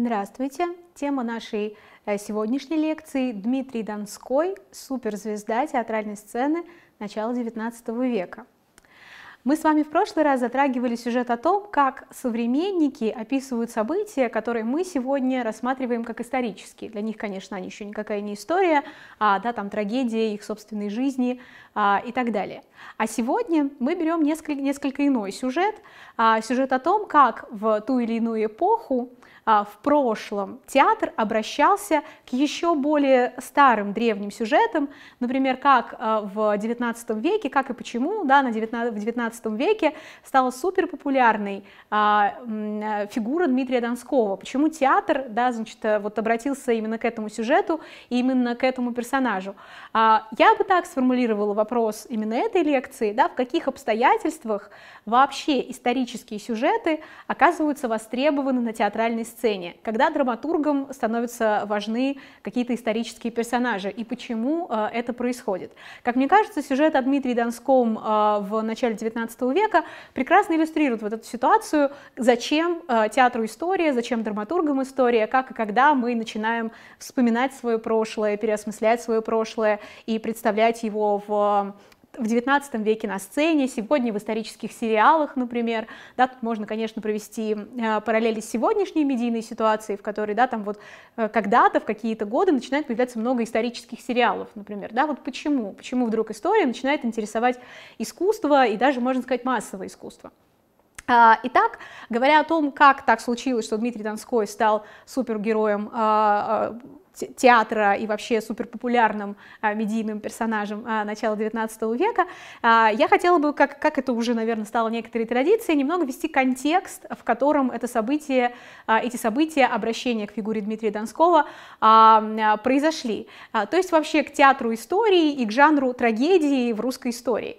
Здравствуйте! Тема нашей э, сегодняшней лекции – Дмитрий Донской, суперзвезда театральной сцены начала XIX века – мы с вами в прошлый раз затрагивали сюжет о том, как современники описывают события, которые мы сегодня рассматриваем как исторические. Для них, конечно, они еще никакая не история, а да, там трагедия их собственной жизни а, и так далее. А сегодня мы берем несколько, несколько иной сюжет, а, сюжет о том, как в ту или иную эпоху а, в прошлом театр обращался к еще более старым древним сюжетам, например, как а, в XIX веке, как и почему да, на 19, в 19 XIX веке стала супер популярной а, э, фигура Дмитрия Донского. Почему театр, да, значит, э, вот обратился именно к этому сюжету и именно к этому персонажу? А, я бы так сформулировала вопрос именно этой лекции, да, в каких обстоятельствах вообще исторические сюжеты оказываются востребованы на театральной сцене, когда драматургам становятся важны какие-то исторические персонажи и почему а, это происходит. Как мне кажется, сюжет о Дмитрии Донском а, в начале XIX 19 века, прекрасно иллюстрирует вот эту ситуацию, зачем э, театру история, зачем драматургам история, как и когда мы начинаем вспоминать свое прошлое, переосмыслять свое прошлое и представлять его в в XIX веке на сцене, сегодня в исторических сериалах, например, да, тут можно, конечно, провести э, параллели с сегодняшней медийной ситуацией, в которой, да, там вот э, когда-то в какие-то годы начинает появляться много исторических сериалов, например, да, вот почему, почему вдруг история начинает интересовать искусство и даже, можно сказать, массовое искусство. А, итак, говоря о том, как так случилось, что Дмитрий Донской стал супергероем а, а, театра и вообще суперпопулярным а, медийным персонажем а, начала 19 века, а, я хотела бы, как, как это уже, наверное, стало некоторой традицией, немного ввести контекст, в котором это событие, эти события, обращения к фигуре Дмитрия Донского произошли. То есть вообще к театру истории и к жанру трагедии в русской истории.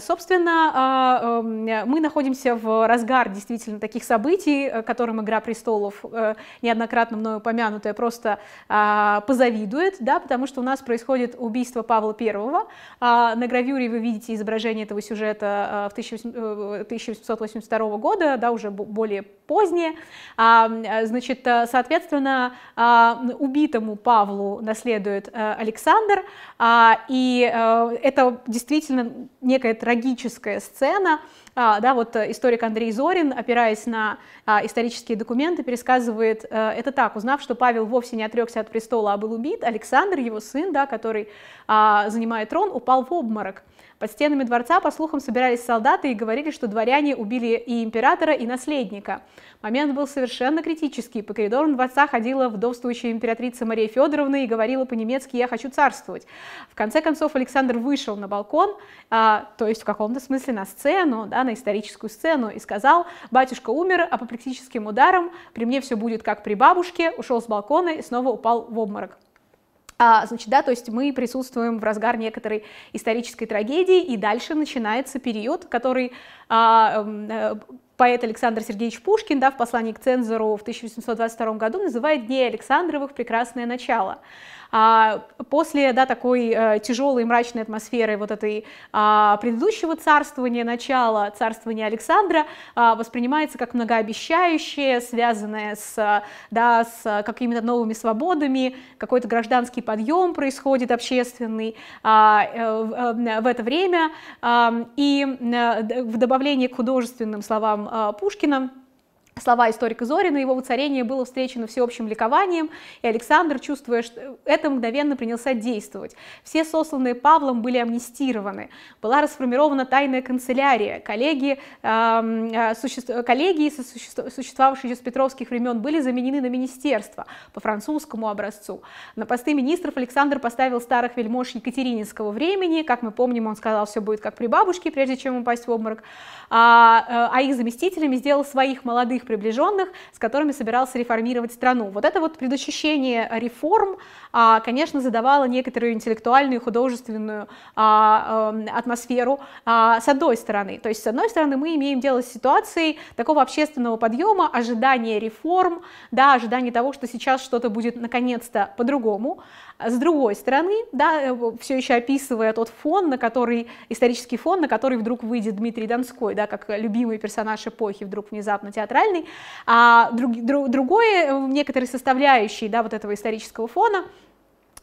Собственно, эм, мы находимся в разгар действительно таких событий, э, которым «Игра престолов», э, неоднократно мною упомянутая, просто а, позавидует, да, потому что у нас происходит убийство Павла I. А, на гравюре вы видите изображение этого сюжета а, в 1882 э, года, да, уже более позднее. А, э, значит, э, соответственно, а, убитому Павлу наследует э, Александр, а, и это действительно некая трагическая сцена, а, да, вот историк Андрей Зорин, опираясь на а, исторические документы, пересказывает а, это так. Узнав, что Павел вовсе не отрекся от престола, а был убит, Александр, его сын, да, который а, занимает трон, упал в обморок. Под стенами дворца, по слухам, собирались солдаты и говорили, что дворяне убили и императора, и наследника. Момент был совершенно критический. По коридорам дворца ходила вдовствующая императрица Мария Федоровна и говорила по-немецки «я хочу царствовать». В конце концов Александр вышел на балкон, а, то есть в каком-то смысле на сцену, да, на историческую сцену, и сказал «батюшка умер апоплексическим ударом, при мне все будет как при бабушке», ушел с балкона и снова упал в обморок. А, значит, да, то есть мы присутствуем в разгар некоторой исторической трагедии, и дальше начинается период, который а, эм, э, поэт Александр Сергеевич Пушкин да, в послании к цензору в 1822 году называет «Дни Александровых. Прекрасное начало». А после да, такой э, тяжелой мрачной атмосферы вот этой а, предыдущего царствования, начала царствования Александра а, воспринимается как многообещающее, связанное с, да, с какими-то новыми свободами, какой-то гражданский подъем происходит общественный э, э, в это время, и в добавлении к художественным словам Пушкина, слова историка Зорина, его воцарение было встречено всеобщим ликованием, и Александр, чувствуя что это, мгновенно принялся действовать. Все сосланные Павлом были амнистированы, была расформирована тайная канцелярия, коллеги, эм, э, суще... коллеги существовавшие еще с петровских времен, были заменены на министерство по французскому образцу. На посты министров Александр поставил старых вельмож Екатерининского времени, как мы помним, он сказал, все будет как при бабушке, прежде чем упасть в обморок, а, э, а их заместителями сделал своих молодых приближенных, с которыми собирался реформировать страну. Вот это вот предощущение реформ, а, конечно, задавало некоторую интеллектуальную, художественную а, эм, атмосферу а, с одной стороны. То есть, с одной стороны, мы имеем дело с ситуацией такого общественного подъема, ожидания реформ, да, ожидания того, что сейчас что-то будет наконец-то по-другому. С другой стороны, да, э, все еще описывая тот фон, на который, исторический фон, на который вдруг выйдет Дмитрий Донской, да, как любимый персонаж эпохи, вдруг внезапно театральный, национальный, а друг, друг, другой э, некоторой составляющей да, вот этого исторического фона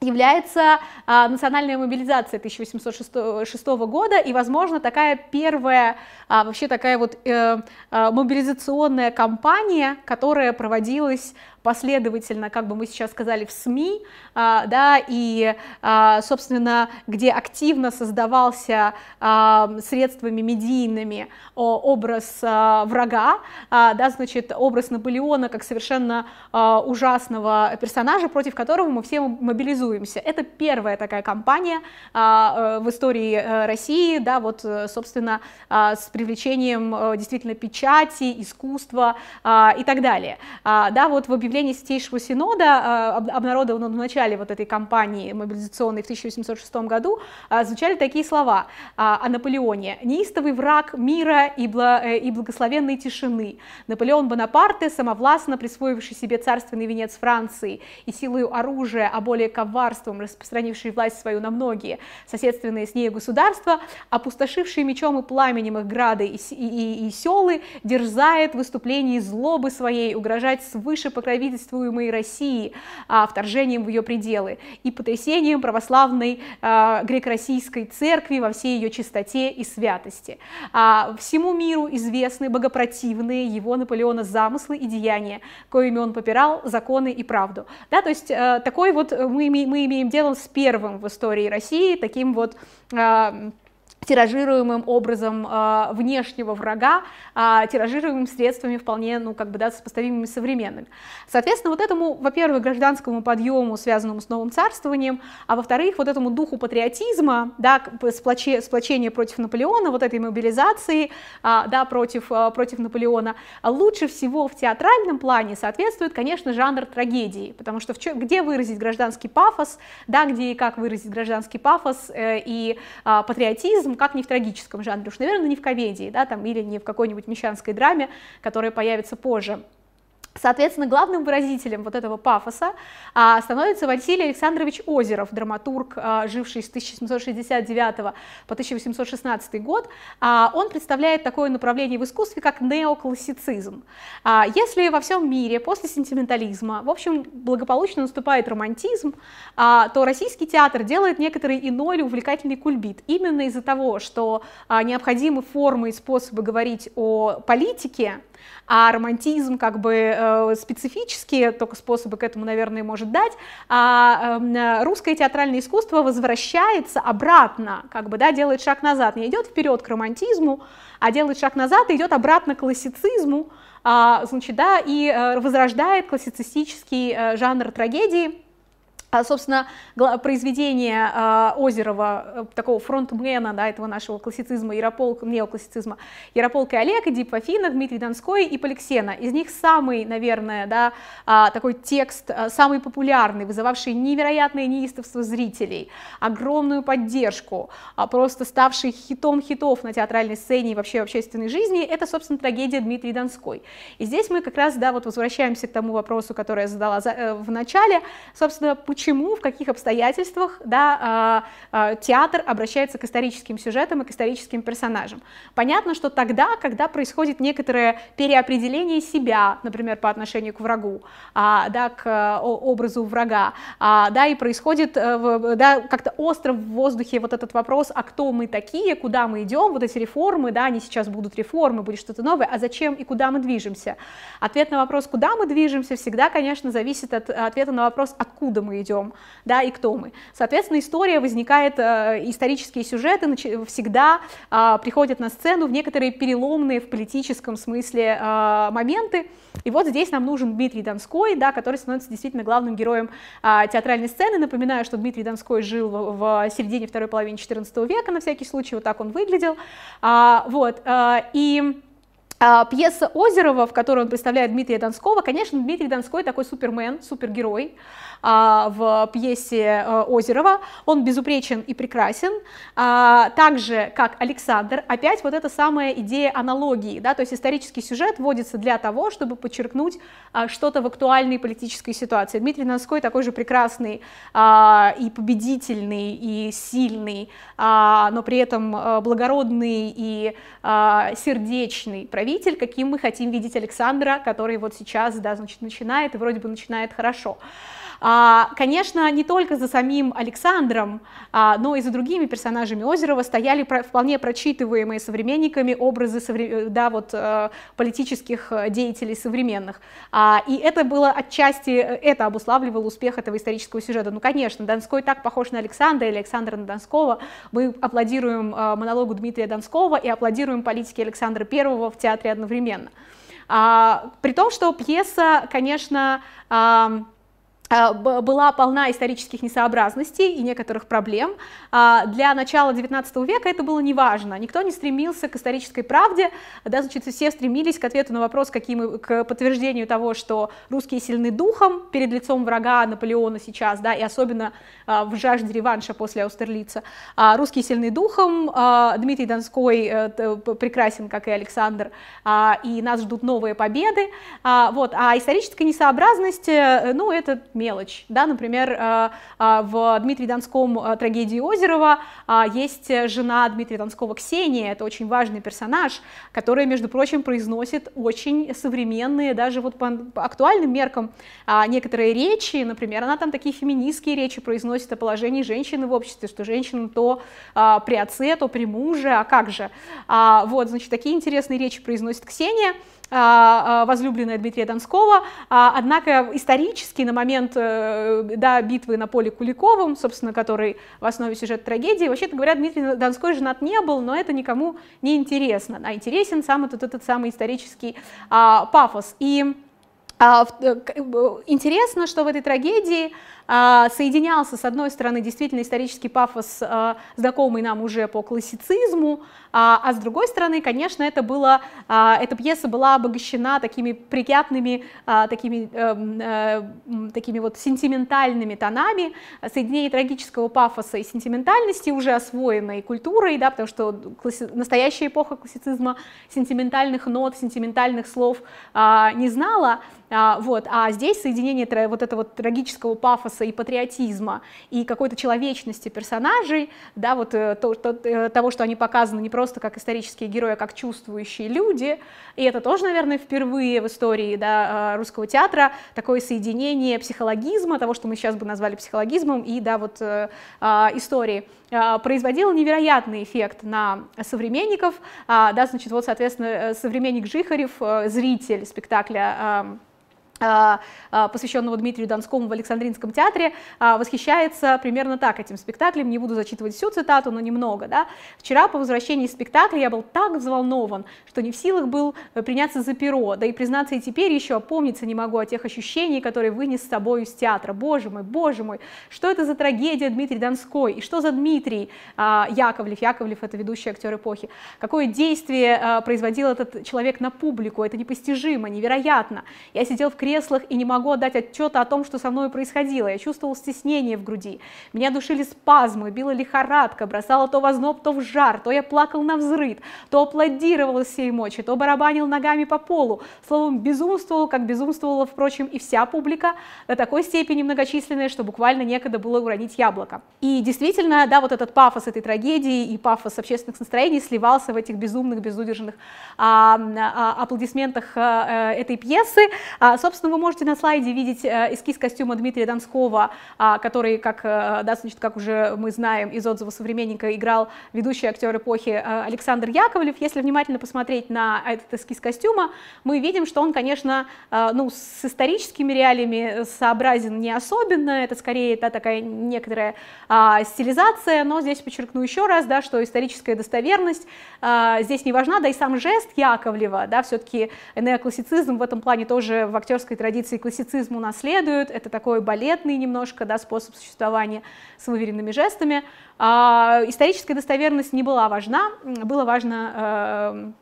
является а, национальная мобилизация 1806 года и, возможно, такая первая а, вообще такая вот э, а, мобилизационная кампания, которая проводилась последовательно, как бы мы сейчас сказали, в СМИ, а, да, и, а, собственно, где активно создавался а, средствами медийными образ врага, да, значит, образ Наполеона как совершенно ужасного персонажа, против которого мы все мобилизуемся. Это первая такая кампания э, в истории э, России, да, вот, э, собственно, с привлечением действительно печати, искусства и так далее. Да, вот в объявлении постановление Святейшего Синода, а, обнародованное в начале вот этой кампании мобилизационной в 1806 году, а, звучали такие слова а, о Наполеоне. «Неистовый враг мира и, бла э, благословенной тишины. Наполеон Бонапарте, самовластно присвоивший себе царственный венец Франции и силою оружия, а более коварством распространивший власть свою на многие, соседственные с ней государства, опустошивший мечом и пламенем их грады и, и селы, дерзает в выступлении злобы своей угрожать свыше покровительства правительствуемой России, а, вторжением в ее пределы и потрясением православной а, греко-российской церкви во всей ее чистоте и святости. А, всему миру известны богопротивные его Наполеона замыслы и деяния, коими он попирал законы и правду. Да, то есть такой вот мы, мы имеем дело с первым в истории России таким вот тиражируемым образом э, внешнего врага, э, тиражируемым средствами вполне, ну, как бы, да, сопоставимыми современными. Соответственно, вот этому, во-первых, гражданскому подъему, связанному с новым царствованием, а во-вторых, вот этому духу патриотизма, да, сплоче, сплочение против Наполеона, вот этой мобилизации, э, да, против, э, против Наполеона, лучше всего в театральном плане соответствует, конечно, жанр трагедии, потому что в чё, где выразить гражданский пафос, да, где и как выразить гражданский пафос э, и э, патриотизм, как не в трагическом жанре, уж, наверное, не в комедии, да, там, или не в какой-нибудь мещанской драме, которая появится позже. Соответственно, главным выразителем вот этого пафоса а, становится Василий Александрович Озеров, драматург, а, живший с 1769 по 1816 год. А, он представляет такое направление в искусстве, как неоклассицизм. А, если во всем мире после сентиментализма, в общем, благополучно наступает романтизм, а, то российский театр делает некоторый иной или увлекательный кульбит. Именно из-за того, что а, необходимы формы и способы говорить о политике, а романтизм как бы э, специфические только способы к этому, наверное, может дать. А эм, русское театральное искусство возвращается обратно, как бы, да, делает шаг назад, не идет вперед к романтизму, а делает шаг назад и идет обратно к классицизму, а, значит, да, и э, возрождает классицистический э, жанр трагедии, а, собственно, произведение э, Озерова, э, такого фронтмена да, этого нашего классицизма, Ярополк, неоклассицизма, Ярополк и Олег, Эдип Афина, Дмитрий Донской и Поликсена. Из них самый, наверное, да, э, такой текст, э, самый популярный, вызывавший невероятное неистовство зрителей, огромную поддержку, э, просто ставший хитом хитов на театральной сцене и вообще в общественной жизни, это, собственно, трагедия Дмитрий Донской. И здесь мы как раз, да, вот возвращаемся к тому вопросу, который я задала за, э, в начале, собственно, почему, в каких обстоятельствах да, а, а, театр обращается к историческим сюжетам и к историческим персонажам. Понятно, что тогда, когда происходит некоторое переопределение себя, например, по отношению к врагу, а, да, к э, образу врага, да, и происходит э, да, как-то остро в воздухе вот этот вопрос, а кто мы такие, куда мы идем, вот эти реформы, да, они сейчас будут реформы, будет что-то новое, а зачем и куда мы движемся? Ответ на вопрос, куда мы движемся, всегда, конечно, зависит от э, ответа на вопрос, откуда мы идем идем, да, и кто мы. Соответственно, история возникает, э, исторические сюжеты всегда а, приходят на сцену в некоторые переломные в политическом смысле а, моменты. И вот здесь нам нужен Дмитрий Донской, да, который становится действительно главным героем а, театральной сцены. Напоминаю, что Дмитрий Донской жил в середине второй половины XIV века, на всякий случай, вот так он выглядел. Вот, э, и а, пьеса Озерова, в которой он представляет Дмитрия Донского, конечно, Дмитрий Донской такой супермен, супергерой а, в пьесе э, Озерова. Он безупречен и прекрасен. А, так же, как Александр, опять вот эта самая идея аналогии, да, то есть исторический сюжет вводится для того, чтобы подчеркнуть что-то в актуальной политической ситуации. Дмитрий Донской такой же прекрасный и победительный, и сильный, но при этом э, благородный и сердечный правитель, правитель, каким мы хотим видеть Александра, который вот сейчас, да, значит, начинает, и вроде бы начинает хорошо. А, конечно, не только за самим Александром, а, но и за другими персонажами Озерова стояли про, вполне прочитываемые современниками образы да, вот, э, политических э, деятелей современных. А, и это было отчасти, э, это обуславливало успех этого исторического сюжета. Ну, конечно, Донской так похож на Александра или Александра на Донского. Мы аплодируем монологу Дмитрия Донского и аплодируем политике Александра I в театре театре одновременно. А, при том, что пьеса, конечно, а, Э, была полна исторических несообразностей и некоторых проблем. А, для начала XIX века это было неважно. Никто не стремился к исторической правде, да, значит, все стремились к ответу на вопрос, какие мы, к подтверждению того, что русские сильны духом перед лицом врага Наполеона сейчас, да, и особенно а, в жажде реванша после Аустерлица. А, русские сильны духом, Дмитрий Донской э, прекрасен, как и Александр, и нас ждут новые победы. Вот. А историческая несообразность, э, ну, это мелочь. Да? Например, э, э, в Дмитрии Донском э, трагедии Озерова есть жена Дмитрия Донского Ксения, это очень важный персонаж, который, между прочим, произносит очень современные, даже вот по актуальным меркам, некоторые речи, например, она там такие феминистские речи произносит о положении женщины в обществе, что женщина то при отце, то при муже, а как же. А, вот, значит, такие интересные речи произносит Ксения, а, а, возлюбленная Дмитрия Донского, а, однако исторически на момент э, да, битвы на поле Куликовым, собственно, который в основе сюжета трагедии, вообще-то говоря, Дмитрий Донской женат не был, но это никому не интересно, а интересен сам этот, этот самый исторический а, пафос. И а, э, э, интересно, что в этой трагедии а, соединялся, с одной стороны, действительно исторический пафос, а, знакомый нам уже по классицизму, а, а с другой стороны, конечно, это было, эта пьеса была обогащена такими приятными, такими, эм, э, такими вот сентиментальными тонами, соединение трагического пафоса и сентиментальности уже освоенной культурой, да, потому что настоящая эпоха классицизма сентиментальных нот, сентиментальных слов не знала, вот, а здесь соединение вот этого трагического пафоса пафоса и патриотизма, и какой-то человечности персонажей, да, вот э, то, то, э, того, что они показаны не просто как исторические герои, а как чувствующие люди, и это тоже, наверное, впервые в истории да, э, русского театра такое соединение психологизма, того, что мы сейчас бы назвали психологизмом, и да, вот а, истории а, производило невероятный эффект на современников, а, да, значит, вот, соответственно, современник Жихарев, зритель спектакля Э, э, посвященного Дмитрию Донскому в Александринском театре, э, восхищается примерно так этим спектаклем. Не буду зачитывать всю цитату, но немного. Да? «Вчера по возвращении из спектакля я был так взволнован, что не в силах был приняться за перо, да и, признаться, и теперь еще опомниться не могу о тех ощущениях, которые вынес с собой из театра. Боже мой, боже мой, что это за трагедия Дмитрий Донской? И что за Дмитрий Яковлев? Яковлев — это ведущий актер эпохи. Какое действие производил этот человек на публику? Это непостижимо, невероятно. Я сидел в кресле креслах и не могу отдать отчета о том, что со мной происходило. Я чувствовал стеснение в груди. Меня душили спазмы, била лихорадка, бросала то в озноб, то в жар, то я плакал на взрыд, то аплодировал из всей мочи, то барабанил ногами по полу. Словом, безумствовал, как безумствовала, впрочем, и вся публика, до такой степени многочисленная, что буквально некогда было уронить яблоко. И действительно, да, вот этот пафос этой трагедии и пафос общественных настроений сливался в этих безумных, безудержных а, а, аплодисментах а, этой пьесы. А, собственно, собственно, вы можете на слайде видеть э, эскиз костюма Дмитрия Донского, а, который, как, э, да, значит, как уже мы знаем из отзыва современника, играл ведущий актер эпохи э, Александр Яковлев. Если внимательно посмотреть на этот эскиз костюма, мы видим, что он, конечно, ну, с историческими реалиями сообразен не особенно, это скорее та такая некоторая а, стилизация, но здесь подчеркну еще раз, да, что историческая достоверность здесь не важна, да и сам жест Яковлева, да, все-таки неоклассицизм в этом плане тоже в актерском русской традиции классицизму наследуют. это такой балетный немножко да, способ существования с выверенными жестами. А, историческая достоверность не была важна, было важно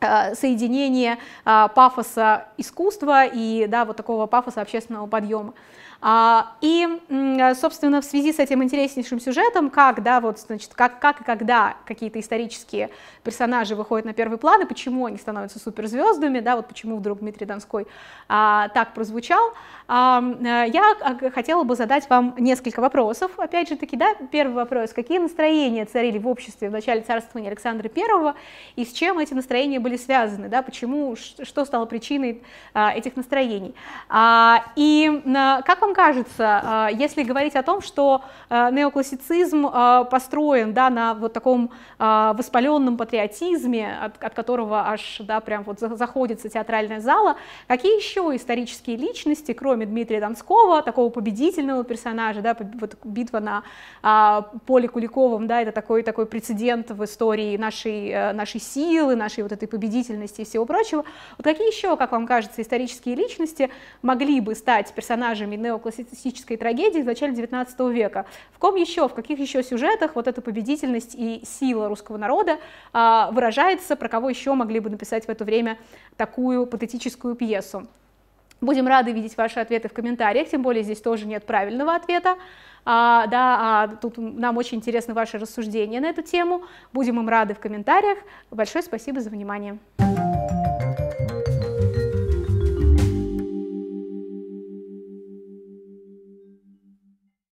э, э, соединение э, пафоса искусства и да, вот такого пафоса общественного подъема. А, и, э, собственно, в связи с этим интереснейшим сюжетом, как, да, вот, значит, как, как и когда какие-то исторические персонажи выходят на первый план, и почему они становятся суперзвездами, да, вот почему вдруг Дмитрий Донской а, так прозвучал, а, э, я а, хотела бы задать вам несколько вопросов. Опять же таки, да, первый вопрос, какие настроения царили в обществе в начале царствования Александра I, и с чем эти настроения были связаны, да, почему, что стало причиной а, этих настроений. А, и а, как вам кажется, а, если говорить о том, что а, неоклассицизм а, построен да, на вот таком воспаленном патриотизме, от, от которого аж да, прям вот заходится театральная зала, какие еще исторические личности, кроме Дмитрия Донского, такого победительного персонажа, да, вот битва на поле Куликовом, да, это такой, такой прецедент в истории нашей, э, нашей силы, нашей вот этой победительности и всего прочего, вот какие еще, как вам кажется, исторические личности могли бы стать персонажами неоклассицизма, неоклассицистической трагедии в начале 19 века. В ком еще, в каких еще сюжетах вот эта победительность и сила русского народа а, выражается, про кого еще могли бы написать в это время такую патетическую пьесу? Будем рады видеть ваши ответы в комментариях, тем более здесь тоже нет правильного ответа. А, да, а тут нам очень интересны ваши рассуждения на эту тему. Будем им рады в комментариях. Большое спасибо за внимание.